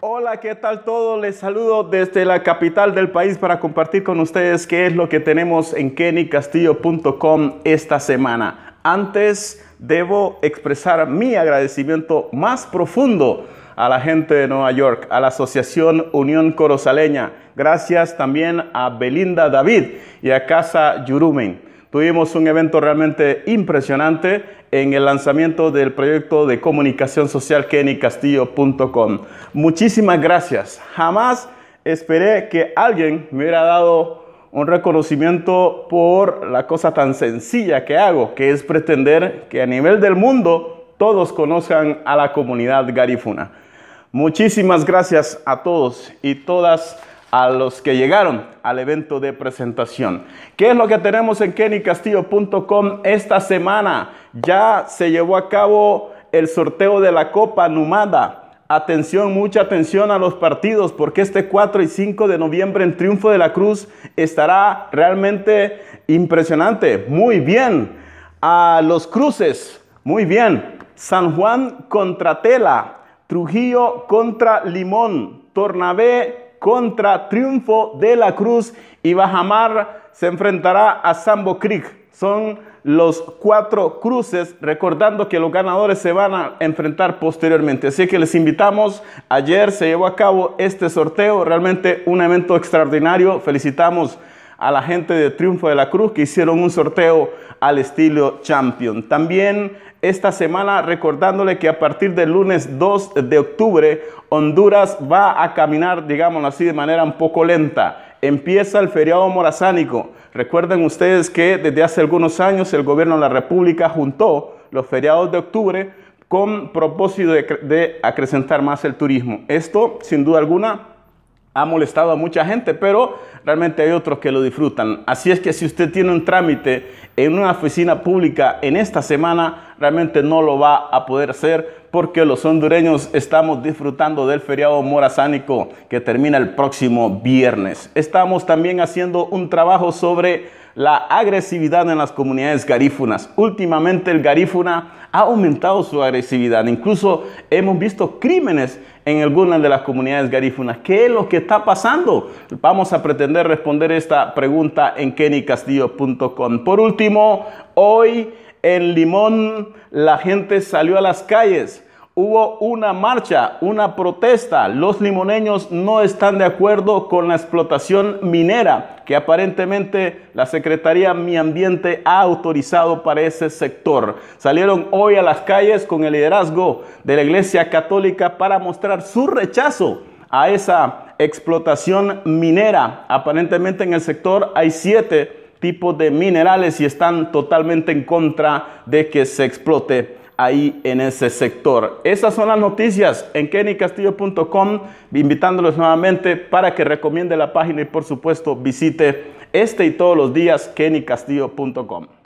Hola, ¿qué tal todo? Les saludo desde la capital del país para compartir con ustedes qué es lo que tenemos en kennycastillo.com esta semana. Antes debo expresar mi agradecimiento más profundo a la gente de Nueva York, a la Asociación Unión Corozaleña. Gracias también a Belinda David y a Casa Yurumen tuvimos un evento realmente impresionante en el lanzamiento del proyecto de comunicación social kennycastillo.com. Muchísimas gracias. Jamás esperé que alguien me hubiera dado un reconocimiento por la cosa tan sencilla que hago, que es pretender que a nivel del mundo todos conozcan a la comunidad Garifuna. Muchísimas gracias a todos y todas a los que llegaron al evento de presentación. ¿Qué es lo que tenemos en kennycastillo.com esta semana? Ya se llevó a cabo el sorteo de la Copa Numada. Atención, mucha atención a los partidos, porque este 4 y 5 de noviembre en Triunfo de la Cruz estará realmente impresionante. Muy bien. A los cruces, muy bien. San Juan contra Tela, Trujillo contra Limón, Tornabé contra Triunfo de la Cruz y Bajamar se enfrentará a Sambo Creek. Son los cuatro cruces, recordando que los ganadores se van a enfrentar posteriormente. Así que les invitamos, ayer se llevó a cabo este sorteo, realmente un evento extraordinario. Felicitamos a la gente de Triunfo de la Cruz que hicieron un sorteo al estilo Champion. También esta semana recordándole que a partir del lunes 2 de octubre Honduras va a caminar, digamos así, de manera un poco lenta empieza el feriado morazánico. Recuerden ustedes que desde hace algunos años el gobierno de la República juntó los feriados de octubre con propósito de, acrecentar más el turismo. Esto, sin duda alguna, ha molestado a mucha gente, pero realmente hay otros que lo disfrutan. Así es que si usted tiene un trámite en una oficina pública en esta semana, realmente no lo va a poder hacer porque los hondureños estamos disfrutando del feriado morazánico que termina el próximo viernes. Estamos también haciendo un trabajo sobre la agresividad en las comunidades garífunas. Últimamente el garífuna ha aumentado su agresividad. Incluso hemos visto crímenes en algunas de las comunidades garífunas. ¿Qué es lo que está pasando? Vamos a pretender responder esta pregunta en kennycastillo.com. Por último, hoy en Limón la gente salió a las calles. Hubo una marcha, una protesta. Los limoneños no están de acuerdo con la explotación minera que aparentemente la Secretaría Mi Ambiente ha autorizado para ese sector. Salieron hoy a las calles con el liderazgo de la Iglesia Católica para mostrar su rechazo a esa explotación minera. Aparentemente en el sector hay siete tipo de minerales y están totalmente en contra de que se explote ahí en ese sector. Esas son las noticias en kennycastillo.com, invitándolos nuevamente para que recomiende la página y por supuesto visite este y todos los días kennycastillo.com.